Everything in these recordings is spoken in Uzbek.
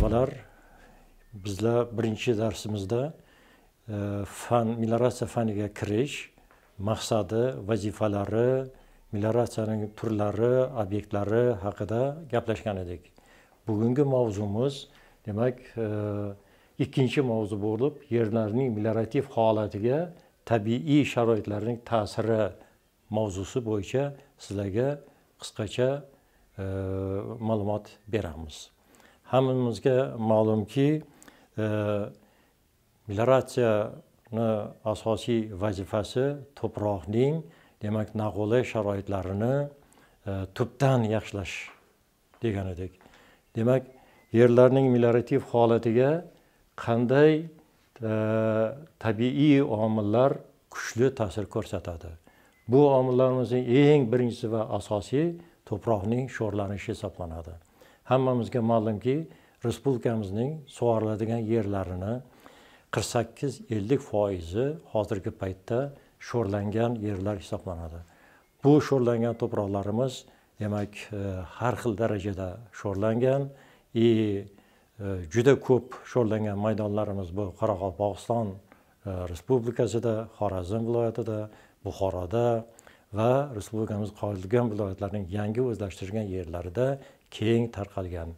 talabalar bizlar birinchi darsimizda e, fan melioratsiya faniga kirish maqsadi vazifalari melioratsiyaning turlari obyektlari haqida gaplashgan edik bugungi mavzumiz demak e, ikkinchi mavzu bo'lib yerlarning meliorativ holatiga tabiiy sharoitlarning ta'siri mavzusi bo'yicha sizlarga qisqacha e, ma'lumot beramiz hammamizga ma'lumki e, melioratsiyani asosiy vazifasi tuproqning demak noqulay sharoitlarini e, tubdan yaxshilash deganidek demak yerlarning meliorativ holatiga qanday e, tabiiy omillar kuchli ta'sir ko'rsatadi bu omillarimizning eng birinchisi va asosiy tuproqning sho'rlanishi hisoblanadi hammamizga ma'lumki respublikamizning sug'oriladigan yerlarini qirq sakkiz ellik foizi hozirgi paytda sho'rlangan yerlar hisoblanadi bu sho'rlangan tuproqlarimiz demak e, har xil darajada sho'rlangan и e, juda ko'p sho'rlangan maydonlarimiz bu qoraqalpog'iston e, respublikasida xorazm viloyatida buxoroda va respublikamiz qolgan viloyatlarning yangi o'zlashtirilgan yerlarida keng tarqalgan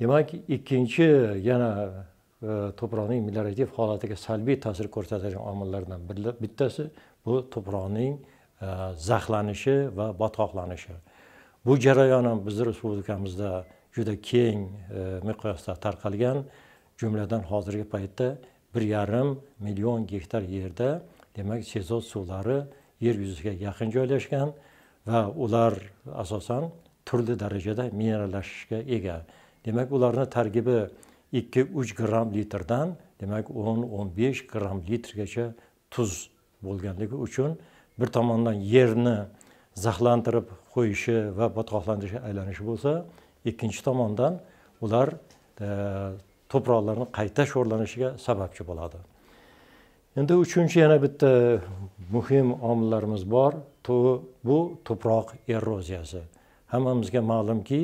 demak ikkinchi yana e, to'proqning meliorativ holatiga salbiy ta'sir ko'rsatadigan omillardan bittasi bu to'proqning e, zaxlanishi va botqoqlanishi bu jarayon ham bizni respublikamizda juda keng e, miqyosda tarqalgan jumladan hozirgi paytda bir yarim million gektar yerda demak sezot suvlari yer yuziga yaqin joylashgan va ular asosan turli darajada minerallashishga ega demak ularni tarkibi ikki uch gramm litrdan demak o'n o'n besh gramm litrgacha tuz bo'lganligi uchun bir tomondan yerni zaxlantirib qo'yishi va botqoqlantirishga aylanishi bo'lsa ikkinchi tomondan ular e, to'proqlarni qayta sho'rlanishiga sababchi bo'ladi endi uchinchi yana bitta muhim omillarimiz bor bu tuproq eroziyasi hammamizga ma'lumki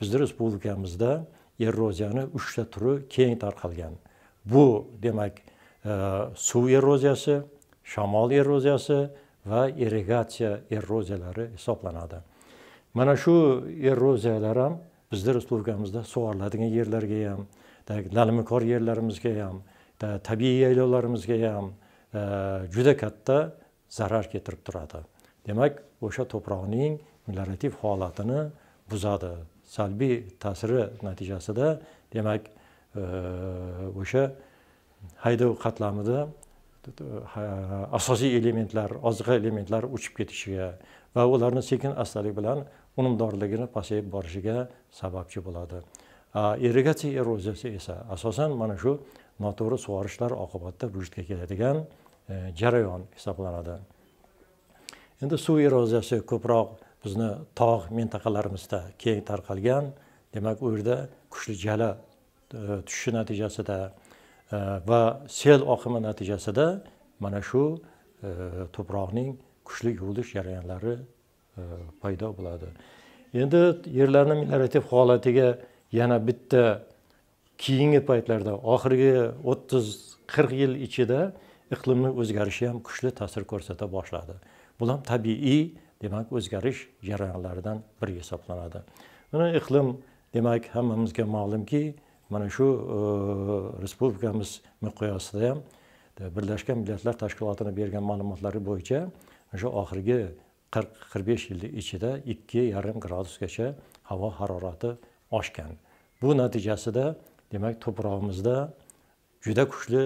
bizni respublikamizda eroziyani uchta turi keng tarqalgan bu demak e, suv eroziyasi shamol eroziyasi va irrigatsiya eroziyalari hisoblanadi mana shu eroziyalar ham bizni respublikamizda sug'oriladigan yerlarga ham nalimikor yerlarimizga ham tabiiy yaylovlarimizga ham e, juda katta zarar keltirib turadi demak o'sha tuproqning meliorativ holatini buzadi salbiy ta'siri natijasida demak o'sha haydov qatlamida asosiy elementlar oziqa elementlari uchib ketishiga va ularni sekin astalik bilan unumdorligini pasayib borishiga sababchi bo'ladi irrigatsiya eroziyasi esa asosan mana shu noto'g'ri sug'orishlar oqibatida vujudga keladigan E, jarayon hisoblanadi endi suv eroziyasi ko'proq bizni tog' mintaqalarimizda keng tarqalgan demak u yerda kuchli jala e, tushishi natijasida e, va sel oqimi natijasida mana shu tuproqning kuchli yuvilish jarayonlari paydo bo'ladi endi yerlarni meliorativ holatiga yana bitta keyingi paytlarda oxirgi o'ttiz qirq yil ichida iqlimni o'zgarishi ham kuchli ta'sir ko'rsata boshladi bu ham tabiiy demak o'zgarish jarayonlaridan biri hisoblanadi mana iqlim demak hammamizga ma'lumki mana shu e, respublikamiz miqyosida ham e, birlashgan millatlar tashkilotini bergan ma'lumotlari bo'yicha o'sha oxirgi qirq qirq besh yil ichida ikki yarim gradusgacha havo harorati oshgan bu natijasida demak tuprog'imizda juda kuchli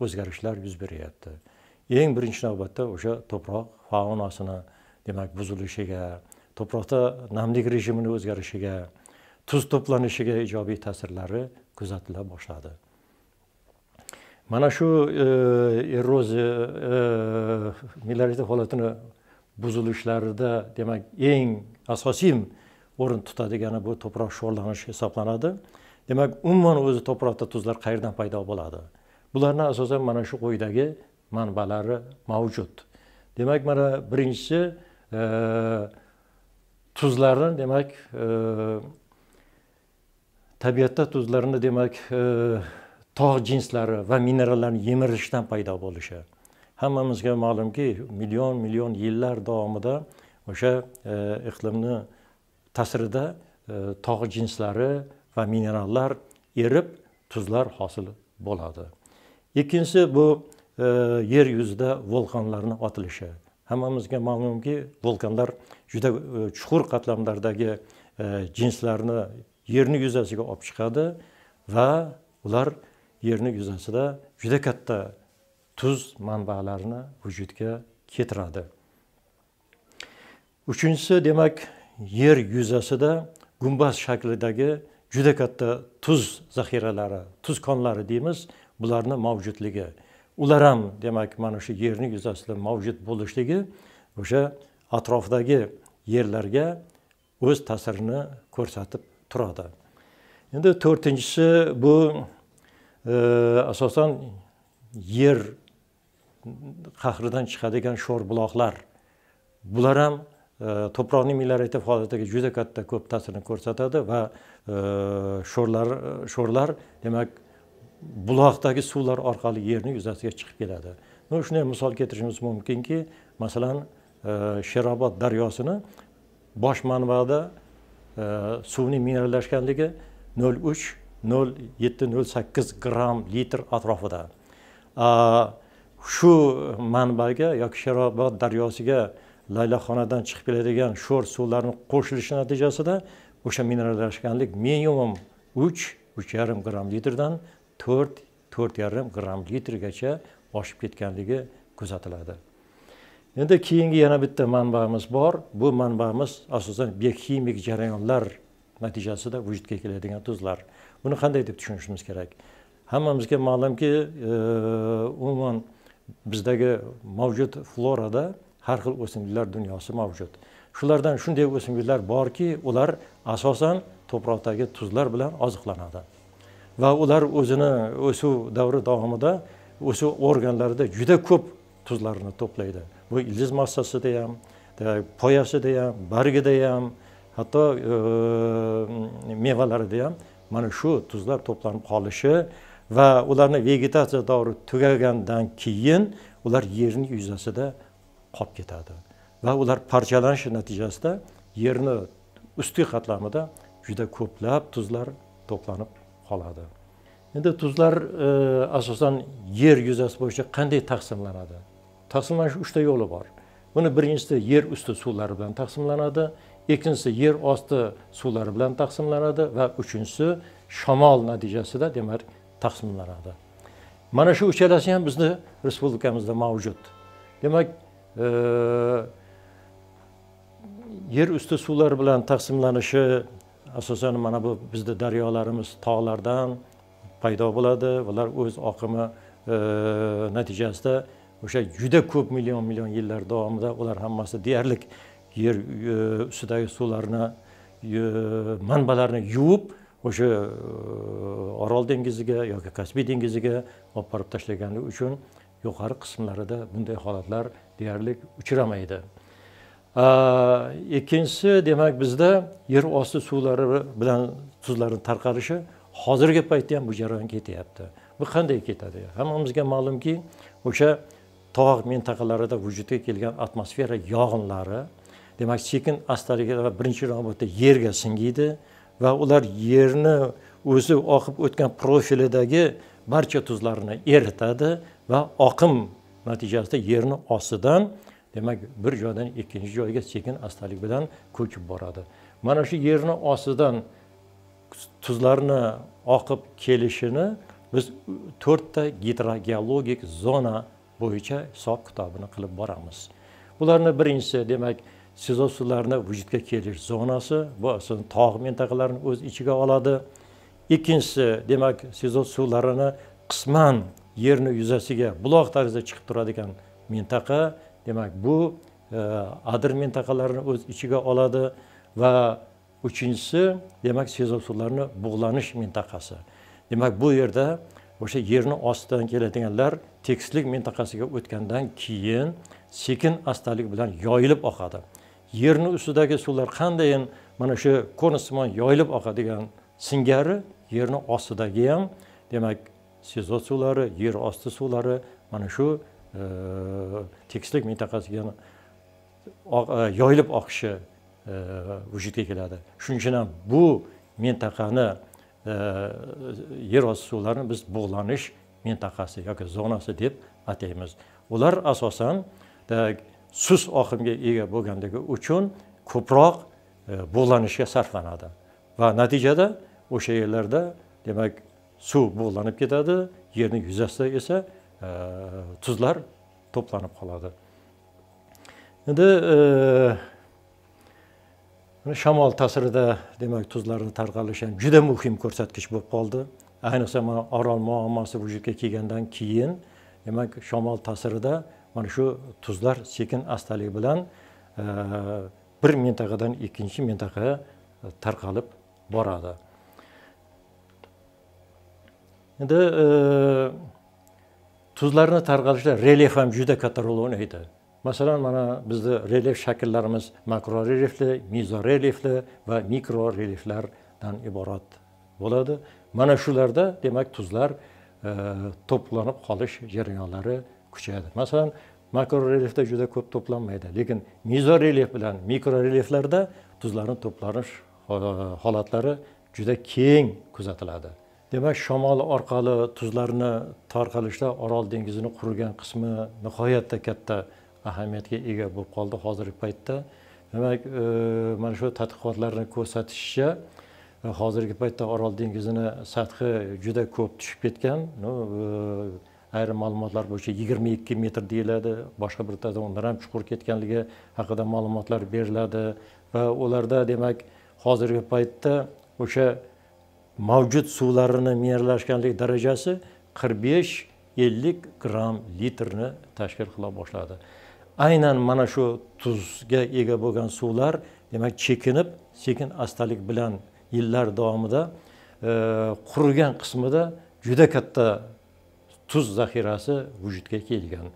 o'zgarishlar yuz beryapti eng birinchi navbatda o'sha tuproq faunasini demak buzilishiga tuproqda namlik rejimini o'zgarishiga tuz to'planishiga ijobiy ta'sirlari kuzatila boshladi mana shu erroziya e, mineralite holatini buzilishlarida demak eng asosiy o'rin tutadigani bu tuproq sho'rlanishi hisoblanadi demak umuman o'zi tuproqda tuzlar qayerdan paydo bo'ladi bularni asosan mana shu quyidagi manbalari mavjud demak mana birinchisi e, tuzlarni demak e, tabiatda tuzlarni demak e, tog' jinslari va minerallarni yemirilishdan paydo bo'lishi hammamizga ma'lumki million million yillar davomida o'sha e, iqlimni ta'sirida e, tog' jinslari va minerallar erib tuzlar hosil bo'ladi ikkinchisi bu e, yer yuzida vulqonlarni otilishi hammamizga ma'lumki vulqonlar juda e, chuqur qatlamlardagi e, jinslarni yerni yuzasiga olib chiqadi va ular yerni yuzasida juda katta tuz manbalarini vujudga keltiradi uchinchisi demak yer yuzasida gumbaz shaklidagi juda katta tuz zaxiralari tuz konlari deymiz bularni mavjudligi ular ham demak mana shu yerni yuzasida mavjud bo'lishligi o'sha atrofdagi yerlarga o'z ta'sirini ko'rsatib turadi endi to'rtinchisi bu e, asosan yer qahridan chiqadigan sho'r buloqlar bular ham e, to'proqning mineralitet holatiga juda katta ko'p ta'sirini ko'rsatadi va e, sho'rlar sho'rlar demak buloqdagi suvlar orqali yerni yuzasiga chiqib keladi mana shunday misol keltirishimiz mumkinki masalan e, sherobod daryosini bosh manbada e, suvning minerallashganligi nol uch nol yetti nol sakkiz gramm litr atrofida shu manbaga yoki sherobod daryosiga laylaxonadan chiqib keladigan sho'r suvlarni qo'shilishi natijasida o'sha minerallashganlik minimum uch uch yarim gramm litrdan to'rt to'rt yarim gramm litrgacha oshib ketganligi kuzatiladi endi keyingi yana bitta manbaimiz bor bu manbamiz asosan bioximik jarayonlar natijasida vujudga keladigan tuzlar buni qanday deb tushunishimiz kerak hammamizga ma'lumki e, umuman bizdagi mavjud florada har xil o'simliklar dunyosi mavjud shulardan shunday o'simliklar borki ular asosan tuproqdagi tuzlar bilan oziqlanadi va ular o'zini o'suv davri davomida o'suv organlarida juda ko'p tuzlarni to'playdi bu ildiz massasida ham poyasida ham bargida ham hatto mevalarida ham mana shu tuzlar to'planib qolishi va ularni vegetatsiya davri tugagandan keyin ular yerni yuzasida qolib ketadi va ular parchalanishi natijasida yerni ustki qatlamida juda ko'plab tuzlar to'planib qoladi endi tuzlar e, asosan yer yuzasi bo'yicha qanday taqsimlanadi taqsimlanish uchta yo'li bor buni birinchisi yer usti suvlari bilan taqsimlanadi ikkinchisi yer osti suvlari bilan taqsimlanadi va uchinchisi shamol natijasida demak taqsimlanadi mana shu uchalasi ham bizni respublikamizda mavjud demak e, yer usti suvlari bilan taqsimlanishi asosan mana bu bizni daryolarimiz tog'lardan paydo bo'ladi bular o'z oqimi e, natijasida o'sha juda ko'p million million yillar davomida ular hammasi deyarli yer e, ustidagi suvlarni e, manbalarini yuvib o'sha orol dengiziga yoki kaspiy dengiziga olib borib tashlaganligi uchun yuqori qismlarida bunday holatlar deyarli uchramaydi ikkinchisi demak bizda yer osti suvlari bilan tuzlarni tarqalishi hozirgi paytda ham bu jarayon ketyapti bu qanday ketadi hammamizga ma'lumki o'sha tog' mintaqalarida vujudga kelgan atmosfera yog'inlari demak sekin asta birinchi navbatda yerga singiydi va ular yerni o'zi oqib o'tgan profilidagi barcha tuzlarni eritadi va oqim natijasida yerni ostidan demak bir joydan ikkinchi joyga sekin astalik bilan ko'chib boradi mana shu yerni ostidan tuzlarni oqib kelishini biz to'rtta gidrogeologik zona bo'yicha hisob kitobini qilib boramiz bularni birinchisi demak sezon suvlarini vujudga kelish zonasi bu aslida tog' mintaqalarini o'z ichiga oladi ikkinchisi demak sezon suvlarini qisman yerni yuzasiga buloq tarzida chiqib turadigan mintaqa demak bu e, adir mintaqalarini o'z ichiga oladi va uchinchisi demak suvlarini bug'lanish mintaqasi demak bu yerda o'sha yerni ostidan keladiganlar tekislik mintaqasiga o'tgandan keyin sekin astalik bilan yoyilib oqadi yerni ustidagi suvlar qanday mana shu konusimon yoyilib oqadigan singari yerni ostidagi ham demak sezot suvlari yer osti suvlari mana shu tekislik mintaqasiga yoyilib oqishi vujudga keladi shuning uchun ham bu mintaqani yer osti suvlarini biz bug'lanish mintaqasi yoki zonasi deb ataymiz ular asosan sus oqimga ega bo'lganligi uchun ko'proq bug'lanishga sarflanadi va natijada o'sha yerlarda demak suv bug'lanib ketadi yerni yuzasida esa Э, tuzlar to'planib qoladi endi e, shamol ta'sirida demak tuzlarni tarqalishi ham juda muhim ko'rsatkich bo'lib qoldi ayniqsa mana orol muammosi vujudga kelgandan keyin demak shamol ta'sirida mana shu tuzlar sekin astalik bilan e, bir mintaqadan ikkinchi mintaqaga tarqalib boradi endi e, tuzlarni tarqalishda relyef ham juda katta rol o'ynaydi masalan mana bizda relyef shakllarimiz makro relyefli mizo relyefli va mikro relyeflardan iborat bo'ladi mana shularda demak tuzlar e, to'planib qolish jarayonlari kuchayadi masalan makro relyefda juda ko'p to'planmaydi lekin mizo relyef bilan mikro relyeflarda tuzlarni to'planish e, holatlari juda keng kuzatiladi demak shamol orqali tuzlarni tarqalishda orol dengizini qurigan qismi nihoyatda katta ahamiyatga ega bo'lib qoldi hozirgi paytda demak e, mana shu tadqiqotlarni ko'rsatishicha e, hozirgi paytda orol dengizini sathi juda ko'p tushib ketgan no, e, ayrim ma'lumotlar bo'yicha yigirma ikki metr deyiladi boshqa bir tarafdan undan ham chuqur ketganligi haqida ma'lumotlar beriladi va ularda demak hozirgi paytda o'sha mavjud suvlarini minerallashganlik darajasi 45-50 gram gramm litrni tashkil qila boshladi aynan mana shu tuzga ega bo'lgan suvlar demak chekinib sekin astalik bilan yillar davomida e, qurigan qismida juda katta tuz zaxirasi vujudga kelgan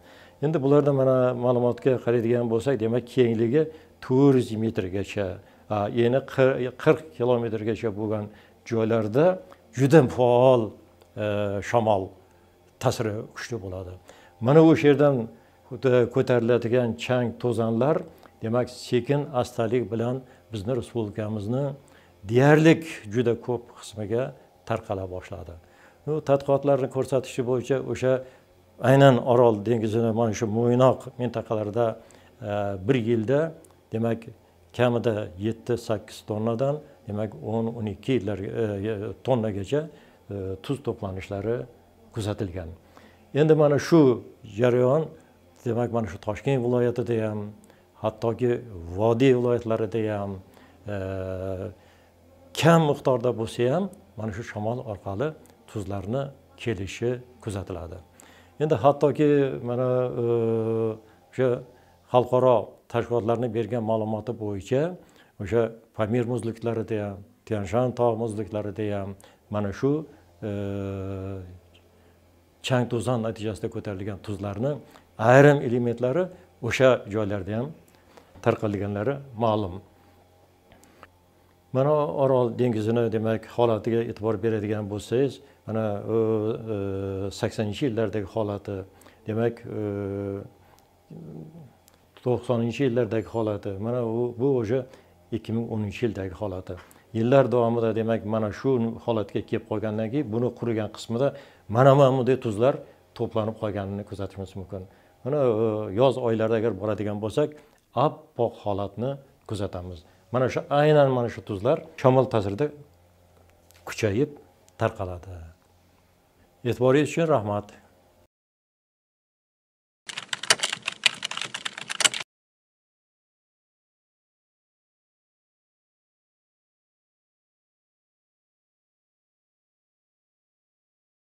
endi bularda mana ma'lumotga qaraydigan bo'lsak demak kengligi to'rt yuz metrgacha eni qirq kilometrgacha bo'lgan joylarda juda faol e, shamol ta'siri kuchli bo'ladi mana o'sha yerdan ko'tariladigan chang to'zonlar demak sekin astalik bilan bizni respublikamizni deyarlik juda ko'p qismiga tarqala boshladi u tadqiqotlarni ko'rsatishi bo'yicha o'sha aynan orol dengizini mana shu mo'ynoq mintaqalarida e, bir yilda demak kamida yetti sakkiz tonnadan demak 10-12 yillar e, e, tonnagacha e, tuz to'planishlari kuzatilgan endi mana shu jarayon demak mana shu toshkent viloyatida ham hattoki vodiy viloyatlarida ham kam miqdorda bo'lsa ham mana shu shamol orqali tuzlarni kelishi kuzatiladi endi hattoki mana o'sha xalqaro tashkilotlarni bergan ma'lumoti bo'yicha o'sha pamir muzliklarida ham tianshan tog' muzliklarida ham mana shu e, chang to'zon natijasida ko'tarilgan tuzlarni ayrim elementlari o'sha joylarda ham tarqalganlari ma'lum mana orol dengizini demak holatiga e'tibor beradigan bo'lsangiz mana e, saksoninchi yillardagi holati demak e, to'qsoninchi yillardagi holati mana u bu o'sha ikki ming o'ninchi yildagi holati yillar davomida demak mana shu holatga kelib qolgandan keyin buni qurigan qismida mana mana bunday tuzlar to'planib qolganini kuzatishimiz mumkin mana e, yoz oylarida agar boradigan bo'lsak oppoq holatni kuzatamiz mana shu aynan mana shu tuzlar shamol ta'sirida kuchayib tarqaladi e'tiboringiz uchun rahmat